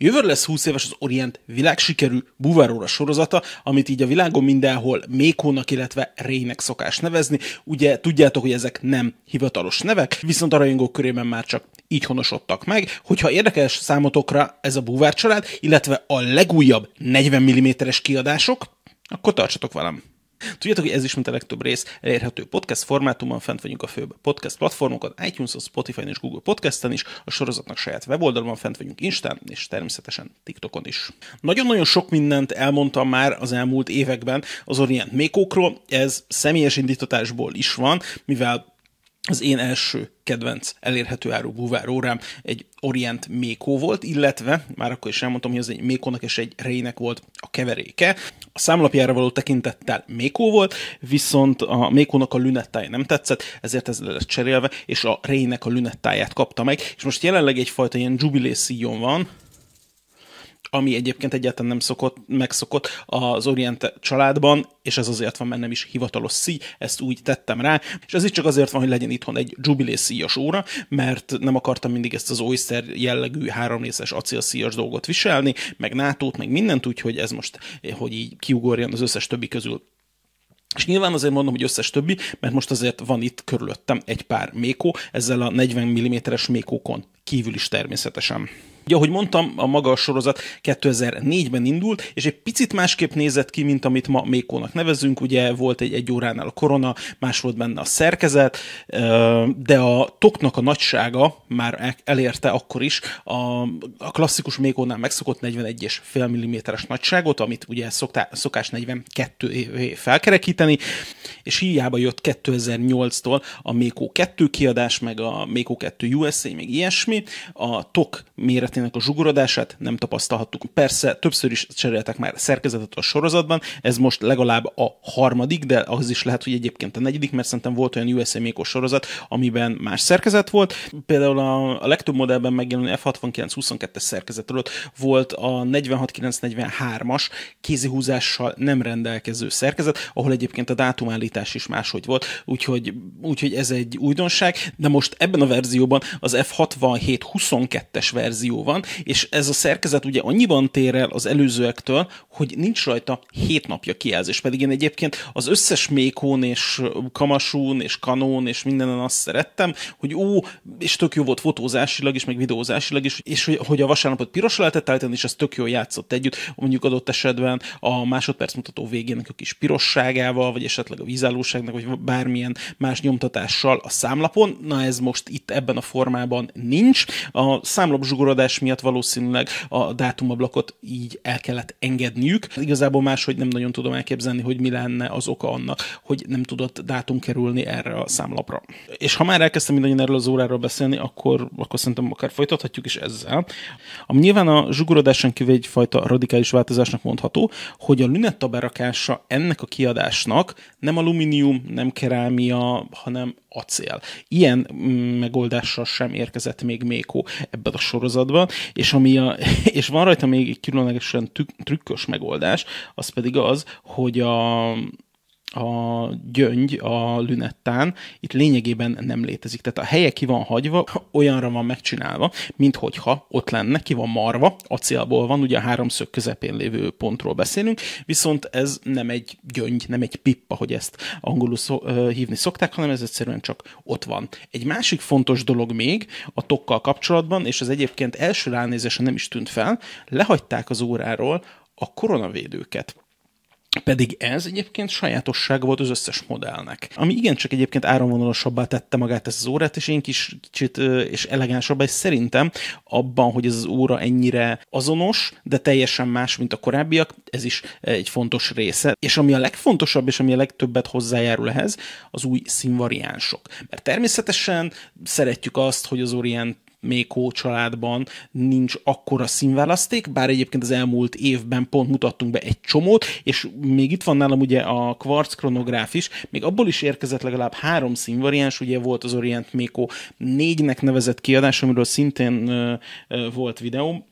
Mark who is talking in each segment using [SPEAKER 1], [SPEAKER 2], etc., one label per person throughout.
[SPEAKER 1] Jövőre lesz 20 éves az Orient világsikerű búváróra sorozata, amit így a világon mindenhol Mékónak, illetve Rének szokás nevezni. Ugye tudjátok, hogy ezek nem hivatalos nevek, viszont a rajongók körében már csak így honosodtak meg. Hogyha érdekes számotokra ez a búvárcsalád, illetve a legújabb 40 mm-es kiadások, akkor tartsatok velem! Tudjátok, hogy ez is, mint a legtöbb rész, elérhető podcast formátumban, fent vagyunk a főbb podcast platformokon, iTunes-on, spotify és Google Podcast-en is, a sorozatnak saját weboldalon fent vagyunk Instán, és természetesen TikTokon is. Nagyon-nagyon sok mindent elmondtam már az elmúlt években az Orient Mékókról, ez személyes indítatásból is van, mivel az én első kedvenc elérhető áru buvár órám egy Orient Méko volt, illetve, már akkor is elmondtam, hogy az egy Mékónak és egy Rének volt a keveréke. A számlapjára való tekintettel Méko volt, viszont a Mékónak a lünettája nem tetszett, ezért ez lett cserélve, és a Rének a lünettáját kapta meg, és most jelenleg egyfajta ilyen jubilé van, ami egyébként egyáltalán nem szokott, megszokott az Orient családban, és ez azért van, mert nem is hivatalos szí, ezt úgy tettem rá, és ez itt csak azért van, hogy legyen itthon egy jubilé szíjas óra, mert nem akartam mindig ezt az Oyster jellegű háromrészes szíjas dolgot viselni, meg nato meg mindent, úgyhogy ez most, hogy így kiugorjon az összes többi közül. És nyilván azért mondom, hogy összes többi, mert most azért van itt körülöttem egy pár mékó, ezzel a 40 mm-es mékókon kívül is természetesen. Ugye, ahogy mondtam, a maga a sorozat 2004-ben indult, és egy picit másképp nézett ki, mint amit ma Mékónak nevezünk. Ugye volt egy egy óránál a korona, más volt benne a szerkezet, de a toknak a nagysága már e- elérte akkor is a, a klasszikus Mékónál megszokott 41,5 mm-es nagyságot, amit ugye szoktá, szokás 42 felkerekíteni, és hiába jött 2008-tól a Mékó 2 kiadás, meg a Mékó 2 USA, még ilyesmi, a tok méret történetének a zsugorodását nem tapasztalhattuk. Persze többször is cseréltek már szerkezetet a sorozatban, ez most legalább a harmadik, de az is lehet, hogy egyébként a negyedik, mert szerintem volt olyan USA Mako sorozat, amiben más szerkezet volt. Például a, a legtöbb modellben megjelenő F69-22-es szerkezet alatt volt a 46943-as kézihúzással nem rendelkező szerkezet, ahol egyébként a dátumállítás is máshogy volt, úgyhogy, úgyhogy ez egy újdonság, de most ebben a verzióban az F6722-es verzió van, és ez a szerkezet ugye annyiban tér el az előzőektől, hogy nincs rajta hét napja kijelzés, pedig én egyébként az összes Mékón és Kamasún és Kanón és mindenen azt szerettem, hogy ó, és tök jó volt fotózásilag is, meg videózásilag is, és hogy, hogy a vasárnapot piros lehetett állítani, és az tök jól játszott együtt, mondjuk adott esetben a másodperc mutató végének a kis pirosságával, vagy esetleg a vízállóságnak, vagy bármilyen más nyomtatással a számlapon. Na ez most itt ebben a formában nincs. A számlap zsugorodás változás miatt valószínűleg a dátumablakot így el kellett engedniük. Igazából máshogy nem nagyon tudom elképzelni, hogy mi lenne az oka annak, hogy nem tudott dátum kerülni erre a számlapra. És ha már elkezdtem mindannyian erről az óráról beszélni, akkor, akkor szerintem akár folytathatjuk is ezzel. Ami nyilván a zsugorodáson kívül egyfajta radikális változásnak mondható, hogy a lünetta berakása ennek a kiadásnak nem alumínium, nem kerámia, hanem acél. Ilyen mm, megoldással sem érkezett még Méko ebben a sorozatban, és, ami a, és van rajta még egy különlegesen trükkös megoldás, az pedig az, hogy a a gyöngy a lünettán, itt lényegében nem létezik. Tehát a helye ki van hagyva, olyanra van megcsinálva, mint hogyha ott lenne, ki van marva, acélból van, ugye a háromszög közepén lévő pontról beszélünk, viszont ez nem egy gyöngy, nem egy pippa, hogy ezt angolul szó, hívni szokták, hanem ez egyszerűen csak ott van. Egy másik fontos dolog még a tokkal kapcsolatban, és ez egyébként első ránézésen nem is tűnt fel, lehagyták az óráról a koronavédőket pedig ez egyébként sajátosság volt az összes modellnek. Ami igencsak egyébként áramvonalasabbá tette magát ezt az órát, és én kis kicsit és elegánsabbá, és szerintem abban, hogy ez az óra ennyire azonos, de teljesen más, mint a korábbiak, ez is egy fontos része. És ami a legfontosabb, és ami a legtöbbet hozzájárul ehhez, az új színvariánsok. Mert természetesen szeretjük azt, hogy az Orient Mékó családban nincs akkora színválaszték, bár egyébként az elmúlt évben pont mutattunk be egy csomót, és még itt van nálam ugye a kvarc kronográf is, még abból is érkezett legalább három színvariáns, ugye volt az Orient Mékó négynek nevezett kiadás, amiről szintén volt videóm,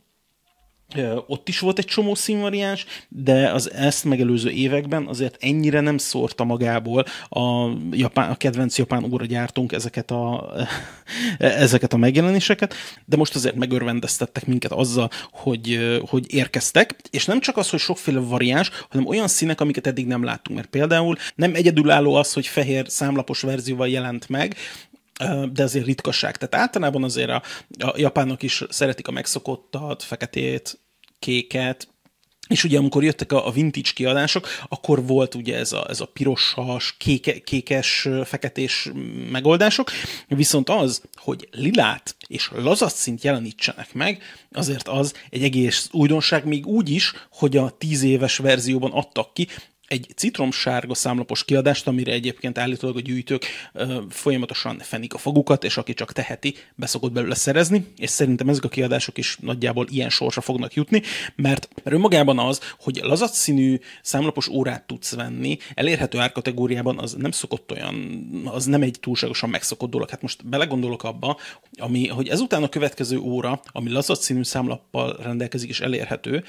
[SPEAKER 1] ott is volt egy csomó színvariáns, de az ezt megelőző években azért ennyire nem szórta magából a, japán, a kedvenc japán gyártunk ezeket a, ezeket a megjelenéseket, de most azért megörvendeztettek minket azzal, hogy, hogy érkeztek, és nem csak az, hogy sokféle variáns, hanem olyan színek, amiket eddig nem láttunk, mert például nem egyedülálló az, hogy fehér számlapos verzióval jelent meg, de azért ritkosság. Tehát általában azért a, a japánok is szeretik a megszokottat, feketét, kéket, és ugye amikor jöttek a, vintage kiadások, akkor volt ugye ez a, ez a pirosas, kéke, kékes, feketés megoldások, viszont az, hogy lilát és szint jelenítsenek meg, azért az egy egész újdonság, még úgy is, hogy a tíz éves verzióban adtak ki egy citromsárga számlapos kiadást, amire egyébként állítólag a gyűjtők ö, folyamatosan fenik a fogukat, és aki csak teheti, beszokott belőle szerezni, és szerintem ezek a kiadások is nagyjából ilyen sorsra fognak jutni, mert, mert önmagában az, hogy lazat színű számlapos órát tudsz venni, elérhető árkategóriában az nem szokott olyan, az nem egy túlságosan megszokott dolog. Hát most belegondolok abba, ami, hogy ezután a következő óra, ami lazat színű számlappal rendelkezik és elérhető,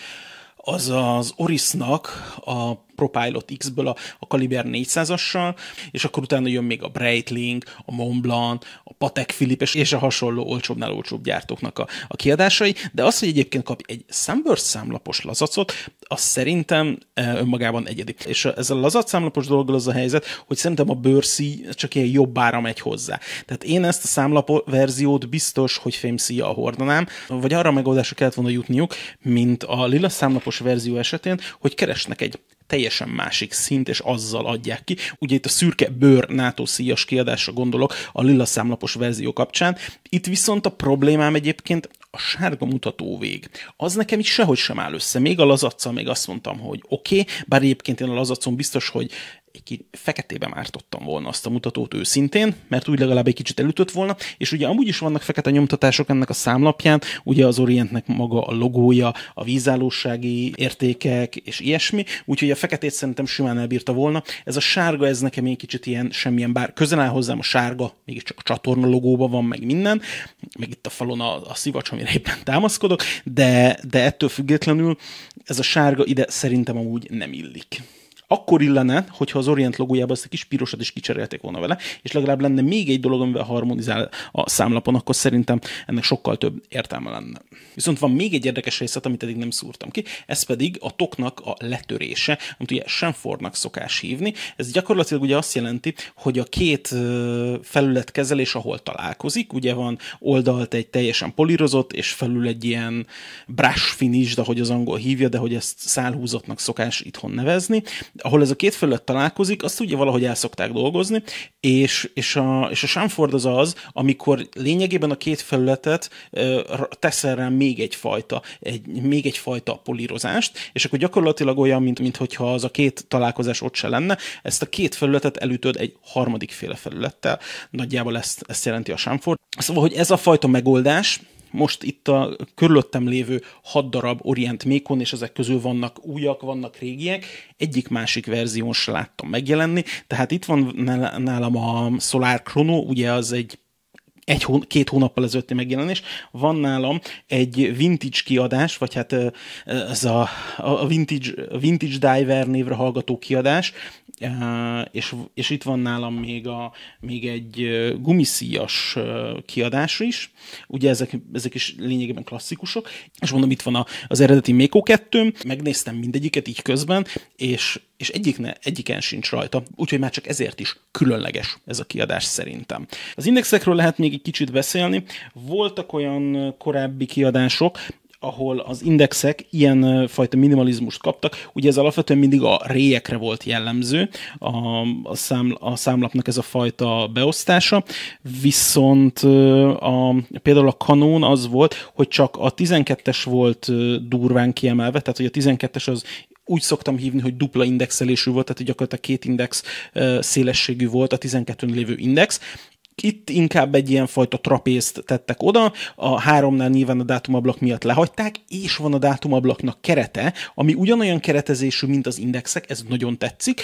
[SPEAKER 1] az az Orisnak a ProPilot X-ből a, a Kaliber 400-assal, és akkor utána jön még a Breitling, a Montblanc, a Patek Philippe és a hasonló olcsóbbnál olcsóbb gyártóknak a, a kiadásai, de az, hogy egyébként kap egy Sunburst számlapos lazacot, az szerintem e, önmagában egyedi. És ez a lazac számlapos dolog az a helyzet, hogy szerintem a bőrszí csak ilyen jobb megy hozzá. Tehát én ezt a számlapos verziót biztos, hogy fémszíja a hordanám, vagy arra megoldásra kellett volna jutniuk, mint a lila számlapos verzió esetén, hogy keresnek egy teljesen másik szint, és azzal adják ki. Ugye itt a szürke bőr NATO szíjas kiadásra gondolok a lila számlapos verzió kapcsán. Itt viszont a problémám egyébként a sárga mutató vég. Az nekem is sehogy sem áll össze. Még a lazacca, még azt mondtam, hogy oké, okay, bár egyébként én a lazacon biztos, hogy egy kicsit feketébe mártottam volna azt a mutatót őszintén, mert úgy legalább egy kicsit elütött volna, és ugye amúgy is vannak fekete nyomtatások ennek a számlapján, ugye az Orientnek maga a logója, a vízállósági értékek és ilyesmi, úgyhogy a feketét szerintem simán elbírta volna. Ez a sárga, ez nekem egy kicsit ilyen semmilyen, bár közel áll hozzám a sárga, mégiscsak a csatorna logóban van, meg minden, meg itt a falon a, a szivacs, amire éppen támaszkodok, de, de ettől függetlenül ez a sárga ide szerintem amúgy nem illik akkor illene, hogyha az Orient logójában ezt a kis pirosat is kicserélték volna vele, és legalább lenne még egy dolog, amivel harmonizál a számlapon, akkor szerintem ennek sokkal több értelme lenne. Viszont van még egy érdekes részlet, amit eddig nem szúrtam ki, ez pedig a toknak a letörése, amit ugye sem fordnak szokás hívni. Ez gyakorlatilag ugye azt jelenti, hogy a két felületkezelés, ahol találkozik, ugye van oldalt egy teljesen polírozott, és felül egy ilyen brush finish, hogy az angol hívja, de hogy ezt szálhúzottnak szokás itthon nevezni, ahol ez a két felület találkozik, azt ugye valahogy el szokták dolgozni, és, és, a, és a Sanford az az, amikor lényegében a két felületet tesz erre még egyfajta, egy, még egyfajta polírozást, és akkor gyakorlatilag olyan, mint, mint hogyha az a két találkozás ott se lenne, ezt a két felületet elütöd egy harmadik féle felülettel. Nagyjából ezt, ezt jelenti a Sanford. Szóval, hogy ez a fajta megoldás, most itt a körülöttem lévő hat darab Orient Mékon, és ezek közül vannak újak, vannak régiek, egyik másik verzión se láttam megjelenni, tehát itt van nálam a Solar Chrono, ugye az egy egy két hónappal ezelőtti megjelenés, van nálam egy vintage kiadás, vagy hát ez a, a vintage, vintage Diver névre hallgató kiadás, és, és itt van nálam még, a, még egy gumiszíjas kiadás is, ugye ezek, ezek is lényegében klasszikusok, és mondom, itt van a, az eredeti Méko 2 megnéztem mindegyiket így közben, és, és egyik ne, egyiken sincs rajta, úgyhogy már csak ezért is különleges ez a kiadás szerintem. Az indexekről lehet még egy kicsit beszélni. Voltak olyan korábbi kiadások, ahol az indexek ilyen fajta minimalizmust kaptak. Ugye ez alapvetően mindig a réjekre volt jellemző, a, a, szám, a számlapnak ez a fajta beosztása, viszont a, például a kanón az volt, hogy csak a 12-es volt durván kiemelve, tehát hogy a 12-es az úgy szoktam hívni, hogy dupla indexelésű volt, tehát gyakorlatilag két index szélességű volt a 12-n lévő index, itt inkább egy ilyen fajta trapézt tettek oda, a háromnál nyilván a dátumablak miatt lehagyták, és van a dátumablaknak kerete, ami ugyanolyan keretezésű, mint az indexek, ez nagyon tetszik,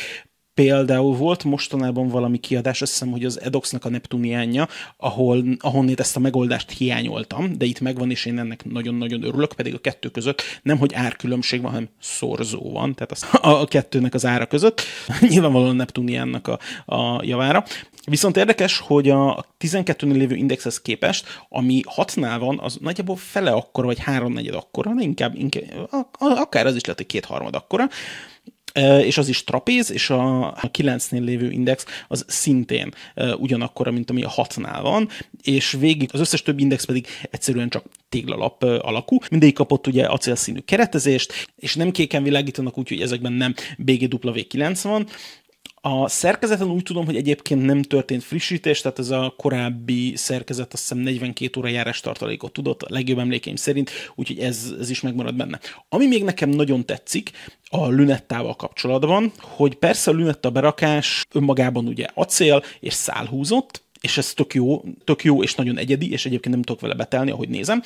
[SPEAKER 1] például volt mostanában valami kiadás, azt hiszem, hogy az Edoxnak a Neptuniánja, ahol, ahonnét ezt a megoldást hiányoltam, de itt megvan, és én ennek nagyon-nagyon örülök, pedig a kettő között nem, hogy árkülönbség van, hanem szorzó van, tehát az, a, kettőnek az ára között, nyilvánvalóan a Neptuniánnak a, a javára. Viszont érdekes, hogy a 12-nél lévő indexhez képest, ami 6-nál van, az nagyjából fele akkora, vagy háromnegyed akkora, inkább, inkább akár az is lehet, hogy kétharmad akkora, és az is trapéz, és a 9-nél lévő index az szintén ugyanakkora, mint ami a 6-nál van, és végig az összes többi index pedig egyszerűen csak téglalap alakú. Mindegyik kapott ugye acélszínű keretezést, és nem kéken világítanak, úgyhogy ezekben nem BGW9 van, a szerkezeten úgy tudom, hogy egyébként nem történt frissítés, tehát ez a korábbi szerkezet azt hiszem 42 óra járás tartalékot tudott, a legjobb emlékeim szerint, úgyhogy ez, ez is megmarad benne. Ami még nekem nagyon tetszik a lünettával kapcsolatban, hogy persze a lünetta berakás önmagában ugye acél és szálhúzott, és ez tök jó, tök jó és nagyon egyedi, és egyébként nem tudok vele betelni, ahogy nézem.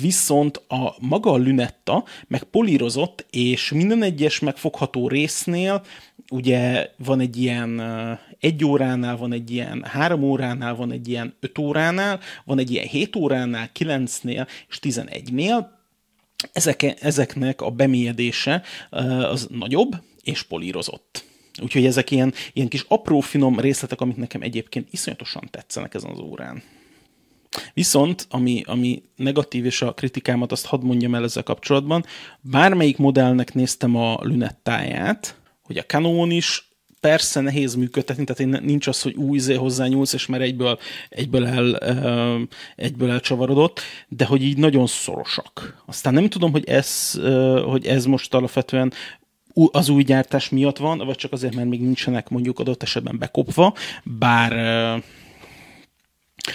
[SPEAKER 1] Viszont a maga a lünetta meg polírozott, és minden egyes megfogható résznél ugye van egy ilyen eh, egy óránál, van egy ilyen három óránál, van egy ilyen öt óránál, van egy ilyen hét óránál, kilencnél és tizenegynél, ezek, ezeknek a bemélyedése eh, az nagyobb és polírozott. Úgyhogy ezek ilyen, ilyen kis apró finom részletek, amik nekem egyébként iszonyatosan tetszenek ezen az órán. Viszont, ami, ami negatív, és a kritikámat azt hadd mondjam el ezzel kapcsolatban, bármelyik modellnek néztem a lünettáját, hogy a Canon is persze nehéz működtetni, tehát nincs az, hogy új zé nyúlsz, és már egyből, egyből, el, egyből elcsavarodott, de hogy így nagyon szorosak. Aztán nem tudom, hogy ez, hogy ez most alapvetően az új gyártás miatt van, vagy csak azért, mert még nincsenek mondjuk adott esetben bekopva, bár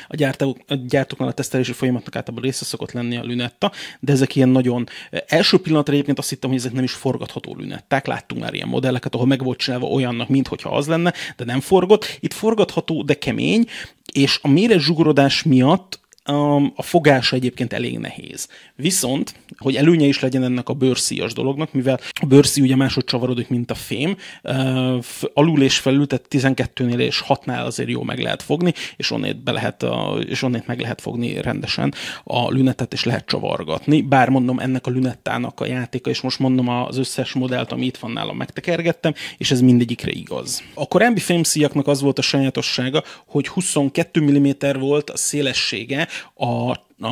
[SPEAKER 1] a, gyártók, a gyártóknál a tesztelési folyamatnak általában része szokott lenni a lünetta, de ezek ilyen nagyon... Első pillanatra egyébként azt hittem, hogy ezek nem is forgatható lünetták. Láttunk már ilyen modelleket, ahol meg volt csinálva olyannak, mintha az lenne, de nem forgott. Itt forgatható, de kemény, és a méret zsugorodás miatt a fogása egyébként elég nehéz. Viszont, hogy előnye is legyen ennek a bőrszíjas dolognak, mivel a bőrszíj ugye máshogy csavarodik, mint a fém, alul és felül, tehát 12-nél és 6-nál azért jó meg lehet fogni, és onnét, be lehet, és onnét meg lehet fogni rendesen a lünetet, és lehet csavargatni. Bár mondom, ennek a lünettának a játéka, és most mondom az összes modellt, ami itt van nálam, megtekergettem, és ez mindegyikre igaz. A korábbi fém az volt a sajátossága, hogy 22 mm volt a szélessége, a, a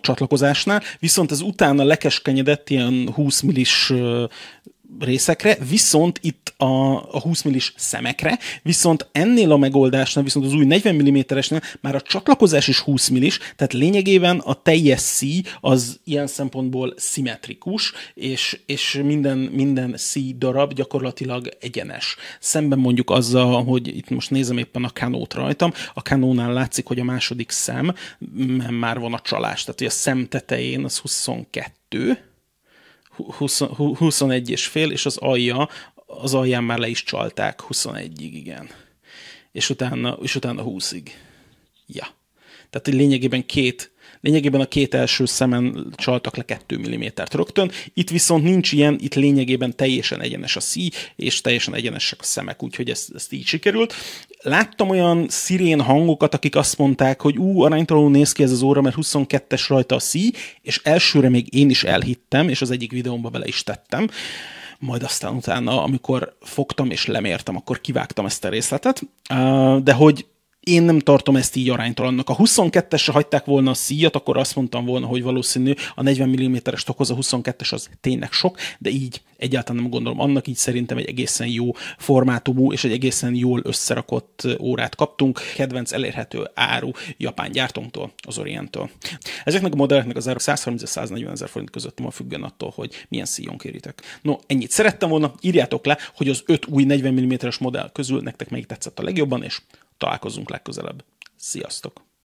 [SPEAKER 1] csatlakozásnál, viszont ez utána lekeskenyedett ilyen 20 millis részekre, viszont itt a, a 20 millis szemekre, viszont ennél a megoldásnál, viszont az új 40 mm-esnél már a csatlakozás is 20 millis, tehát lényegében a teljes szí az ilyen szempontból szimmetrikus, és, és minden, minden szí darab gyakorlatilag egyenes. Szemben mondjuk azzal, hogy itt most nézem éppen a kanót rajtam, a kanónál látszik, hogy a második szem már van a csalás, tehát hogy a szem tetején az 22, 20, 21 és fél, és az alja, az alján már le is csalták 21-ig, igen. És utána, és utána 20-ig. Ja. Tehát lényegében két Lényegében a két első szemen csaltak le 2 mm-t rögtön, itt viszont nincs ilyen, itt lényegében teljesen egyenes a szí, és teljesen egyenesek a szemek, úgyhogy ezt, ezt így sikerült. Láttam olyan szirén hangokat, akik azt mondták, hogy ú, aránytalanul néz ki ez az óra, mert 22-es rajta a szí, és elsőre még én is elhittem, és az egyik videómba bele is tettem majd aztán utána, amikor fogtam és lemértem, akkor kivágtam ezt a részletet, de hogy én nem tartom ezt így aránytalannak. A 22-esre hagyták volna a szíjat, akkor azt mondtam volna, hogy valószínű a 40 mm-es tokhoz a 22-es az tényleg sok, de így egyáltalán nem gondolom annak, így szerintem egy egészen jó formátumú és egy egészen jól összerakott órát kaptunk. Kedvenc elérhető áru japán gyártónktól, az Orientől. Ezeknek a modelleknek az ára 130-140 ezer forint között ma függően attól, hogy milyen szíjon kéritek. No, ennyit szerettem volna, írjátok le, hogy az öt új 40 mm-es modell közül nektek melyik tetszett a legjobban, és találkozunk legközelebb. Sziasztok!